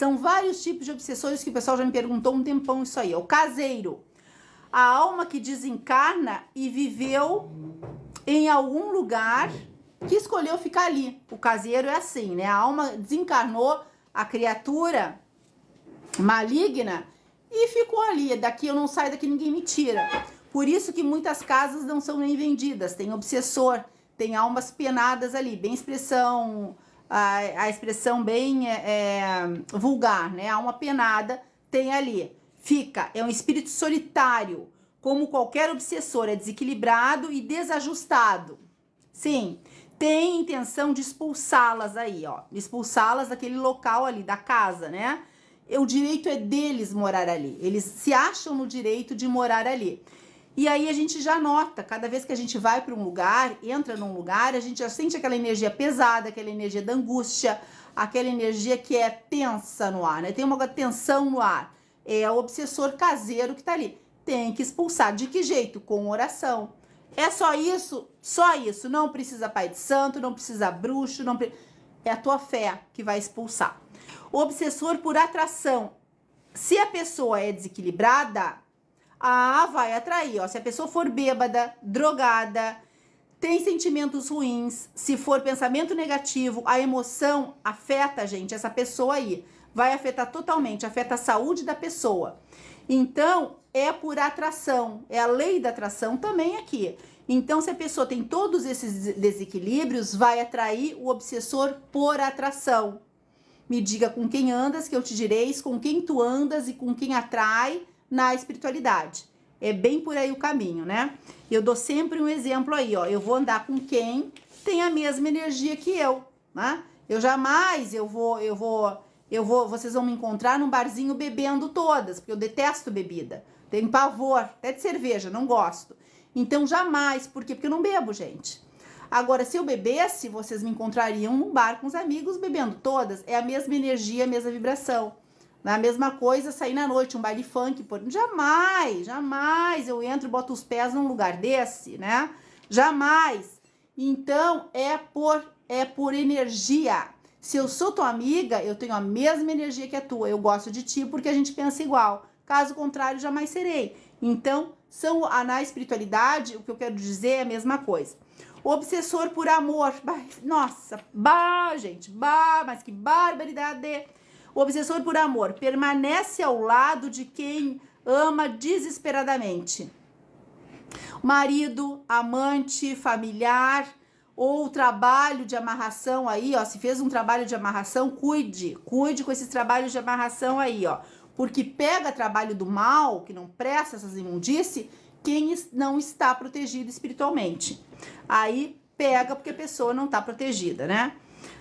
São vários tipos de obsessores que o pessoal já me perguntou um tempão isso aí. É o caseiro. A alma que desencarna e viveu em algum lugar que escolheu ficar ali. O caseiro é assim, né? A alma desencarnou, a criatura maligna e ficou ali. Daqui eu não saio, daqui ninguém me tira. Por isso que muitas casas não são nem vendidas. Tem obsessor, tem almas penadas ali, bem expressão a, a expressão bem é, é, vulgar, né? A alma penada tem ali. Fica, é um espírito solitário, como qualquer obsessor, é desequilibrado e desajustado. Sim, tem intenção de expulsá-las aí, ó. Expulsá-las daquele local ali, da casa, né? O direito é deles morar ali. Eles se acham no direito de morar ali. E aí a gente já nota, cada vez que a gente vai para um lugar, entra num lugar, a gente já sente aquela energia pesada, aquela energia da angústia, aquela energia que é tensa no ar, né? Tem uma tensão no ar. É o obsessor caseiro que está ali. Tem que expulsar. De que jeito? Com oração. É só isso? Só isso. Não precisa pai de santo, não precisa bruxo, não é a tua fé que vai expulsar. O obsessor por atração. Se a pessoa é desequilibrada, a vai atrair, ó. Se a pessoa for bêbada, drogada, tem sentimentos ruins, se for pensamento negativo, a emoção afeta, gente, essa pessoa aí. Vai afetar totalmente, afeta a saúde da pessoa. Então, é por atração, é a lei da atração também aqui. Então, se a pessoa tem todos esses desequilíbrios, vai atrair o obsessor por atração. Me diga com quem andas, que eu te direis, com quem tu andas e com quem atrai na espiritualidade. É bem por aí o caminho, né? Eu dou sempre um exemplo aí, ó. Eu vou andar com quem tem a mesma energia que eu, né? Eu jamais eu vou eu vou eu vou vocês vão me encontrar num barzinho bebendo todas, porque eu detesto bebida. Tenho pavor, até de cerveja, não gosto. Então jamais, por quê? Porque eu não bebo, gente. Agora, se eu bebesse, vocês me encontrariam num bar com os amigos bebendo todas. É a mesma energia, a mesma vibração. A mesma coisa sair na noite, um baile funk, por... jamais, jamais eu entro e boto os pés num lugar desse, né? Jamais. Então é por é por energia. Se eu sou tua amiga, eu tenho a mesma energia que a tua. Eu gosto de ti porque a gente pensa igual. Caso contrário, jamais serei. Então, são na espiritualidade, o que eu quero dizer é a mesma coisa. obsessor por amor. Nossa, bah, gente, bah, mas que barbaridade. O obsessor por amor permanece ao lado de quem ama desesperadamente. Marido, amante, familiar ou trabalho de amarração aí, ó. Se fez um trabalho de amarração, cuide, cuide com esses trabalhos de amarração aí, ó. Porque pega trabalho do mal, que não presta essas imundícies, quem não está protegido espiritualmente. Aí pega porque a pessoa não está protegida, né?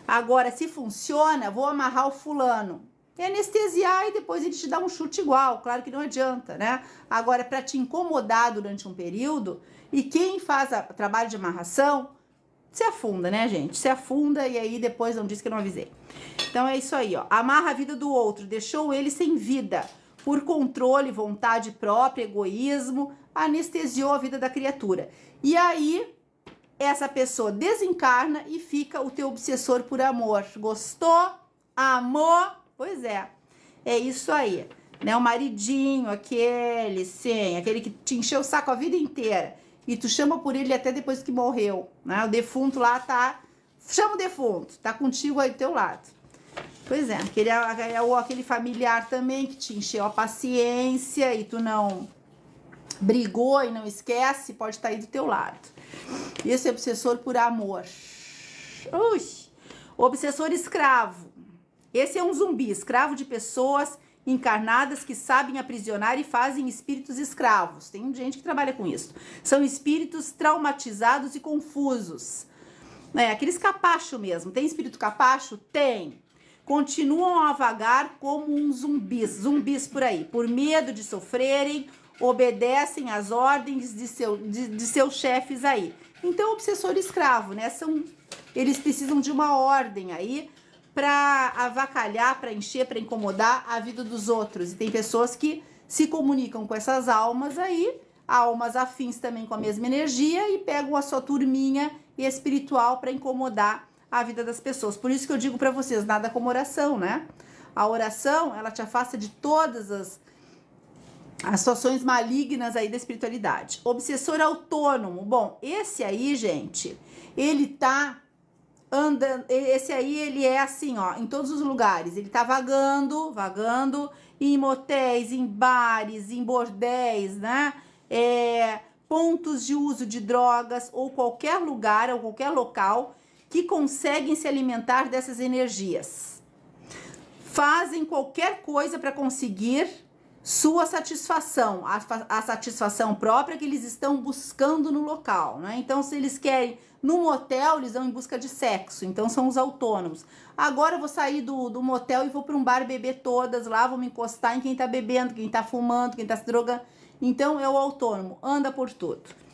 Agora, se funciona, vou amarrar o fulano. E anestesiar e depois ele te dá um chute igual, claro que não adianta, né? Agora, para te incomodar durante um período, e quem faz o trabalho de amarração, se afunda, né, gente? Se afunda e aí depois não diz que eu não avisei. Então é isso aí, ó. Amarra a vida do outro, deixou ele sem vida. Por controle, vontade própria, egoísmo, anestesiou a vida da criatura. E aí essa pessoa desencarna e fica o teu obsessor por amor. Gostou? Amor? Pois é. É isso aí. Né? O maridinho, aquele, sim, aquele que te encheu o saco a vida inteira. E tu chama por ele até depois que morreu. Né? O defunto lá tá. Chama o defunto, tá contigo aí do teu lado. Pois é, aquele, é, é aquele familiar também que te encheu a paciência e tu não brigou e não esquece, pode estar tá aí do teu lado. Esse é obsessor por amor. Ui, obsessor escravo. Esse é um zumbi, escravo de pessoas encarnadas que sabem aprisionar e fazem espíritos escravos. Tem gente que trabalha com isso. São espíritos traumatizados e confusos. É, aqueles capacho mesmo. Tem espírito capacho? Tem continuam a vagar como um zumbis, zumbis por aí, por medo de sofrerem obedecem às ordens de, seu, de, de seus chefes aí. Então, é obsessor escravo, né? São, eles precisam de uma ordem aí para avacalhar, para encher, para incomodar a vida dos outros. E tem pessoas que se comunicam com essas almas aí, almas afins também com a mesma energia e pegam a sua turminha espiritual para incomodar a vida das pessoas. Por isso que eu digo para vocês, nada como oração, né? A oração, ela te afasta de todas as as situações malignas aí da espiritualidade. Obsessor autônomo. Bom, esse aí, gente, ele tá andando, esse aí ele é assim, ó, em todos os lugares. Ele tá vagando, vagando em motéis, em bares, em bordéis, né? É, pontos de uso de drogas ou qualquer lugar ou qualquer local que conseguem se alimentar dessas energias. Fazem qualquer coisa para conseguir sua satisfação, a, a, satisfação própria que eles estão buscando no local, né? Então, se eles querem no motel, eles vão em busca de sexo, então são os autônomos. Agora eu vou sair do, do motel e vou para um bar beber todas lá, vou me encostar em quem está bebendo, quem está fumando, quem está se drogando. Então é o autônomo, anda por tudo.